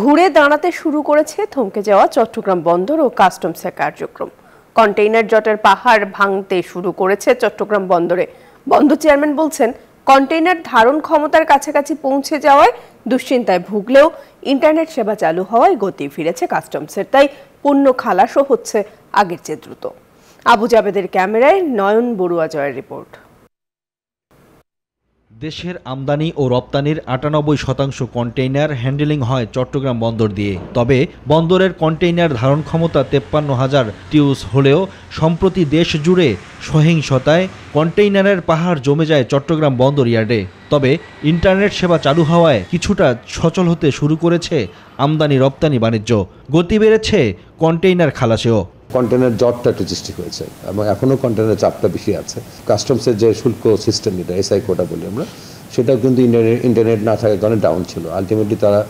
ঘুরে দাঁড়াতে শুরু করেছে থমকে যাওয়া চট্টগ্রাম বন্দর ও কাস্টমসের কার্যক্রম কন্টেইনার জটের পাহাড় ভাঙতে শুরু করেছে চট্টগ্রাম বন্দরে বন্দর চেয়ারম্যান বলছেন কন্টেইনার ধারণ ক্ষমতার কাছাকাছি পৌঁছে যাওয়ায় দুশ্চিন্তায় ভুগলেও ইন্টারনেট সেবা চালু হওয়ায় গতি ফিরেছে কাস্টমসের তাই পণ্য খালাসও হচ্ছে আগের চেয়ে দ্রুত আবু জাবেদের ক্যামেরায় নয়ন বড়ুয়া জয়ের রিপোর্ট দেশের আমদানি ও রপ্তানির আটানব্বই শতাংশ কন্টেইনার হ্যান্ডেলিং হয় চট্টগ্রাম বন্দর দিয়ে তবে বন্দরের কন্টেইনার ধারণ ক্ষমতা তেপ্পান্ন হাজার টিউস হলেও সম্প্রতি দেশ জুড়ে সহিংসতায় কন্টেইনারের পাহাড় জমে যায় চট্টগ্রাম বন্দর ইয়ার্ডে তবে ইন্টারনেট সেবা চালু হওয়ায় কিছুটা সচল হতে শুরু করেছে আমদানি রপ্তানি বাণিজ্য গতি বেড়েছে কন্টেইনার খালাসেও কন্টেনার জটটা একটু সৃষ্টি হয়েছে এবং এখনও কন্টেনার চাপটা বেশি আছে কাস্টমসের যে শুল্ক সিস্টেম যেটা এসআই কোটা বলি আমরা সেটাও কিন্তু ইন্টারনেট না থাকার কারণে ডাউন ছিল আলটিমেটলি তারা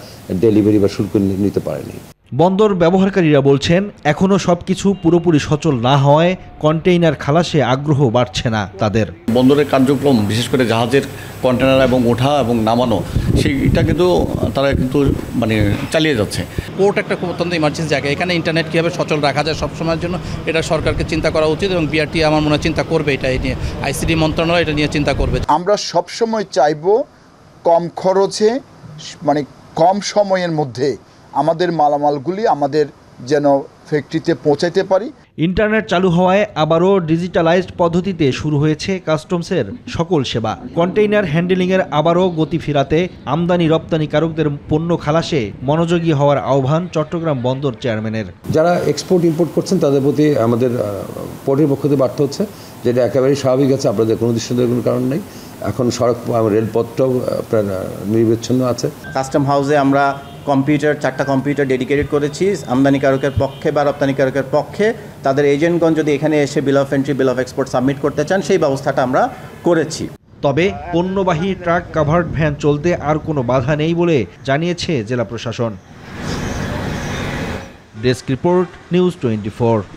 ডেলিভারি বা শুল্ক নিতে পারেনি বন্দর ব্যবহারকারীরা বলছেন এখনও সব কিছু পুরোপুরি সচল না হওয়ায় কন্টেইনার খালাসে আগ্রহ বাড়ছে না তাদের বন্দরের কার্যক্রম বিশেষ করে জাহাজের কন্টেনার এবং ওঠা এবং নামানো সেইটা কিন্তু তারা কিন্তু মানে চালিয়ে যাচ্ছে পোর্ট একটা অত্যন্ত ইমার্জেন্সি জায়গা এখানে ইন্টারনেট কীভাবে সচল রাখা যায় সবসময়ের জন্য এটা সরকারকে চিন্তা করা উচিত এবং বিআরটি আমার মনে চিন্তা করবে এটা নিয়ে আইসিডি মন্ত্রণালয় এটা নিয়ে চিন্তা করবে আমরা সবসময় চাইব কম খরচে মানে কম সময়ের মধ্যে আমাদের মালামালগুলি আমাদের যেন ফ্যাক্টরিতে পৌঁছাইতে পারি ইন্টারনেট চালু হওয়ায় আবারও ডিজিটালাইজড পদ্ধতিতে শুরু হয়েছে কাস্টমসের সকল সেবা কন্টেইনার হ্যান্ডেলিংয়ের আবারও গতি ফিরাতে আমদানি রপ্তানিকারকদের পণ্য খালাসে মনোযোগী হওয়ার আহ্বান চট্টগ্রাম বন্দর চেয়ারম্যানের যারা এক্সপোর্ট ইম্পোর্ট করছেন তাদের প্রতি আমাদের পোর্টের পক্ষ থেকে বার্তা হচ্ছে যেটা একেবারেই স্বাভাবিক আছে আপনাদের কোনো দৃশ্য কোনো কারণ নেই এখন সড়ক রেলপথটাও নির্বিচ্ছন্ন নির্বিচ্ছিন্ন আছে কাস্টম হাউসে আমরা কম্পিউটার চারটা কম্পিউটার ডেডিকেটেড করেছি আমদানিকারকের পক্ষে বা রপ্তানিকারকের পক্ষে তাদের এজেন্টগণ যদি এখানে এসে bill of entry bill of export submit করতে চান সেই ব্যবস্থাটা আমরা করেছি তবে পণ্যবাহী ট্রাক কাভার্ড ভ্যান চলতে আর কোনো বাধা নেই বলে জানিয়েছে জেলা প্রশাসন ডেস্ক রিপোর্ট নিউজ টোয়েন্টি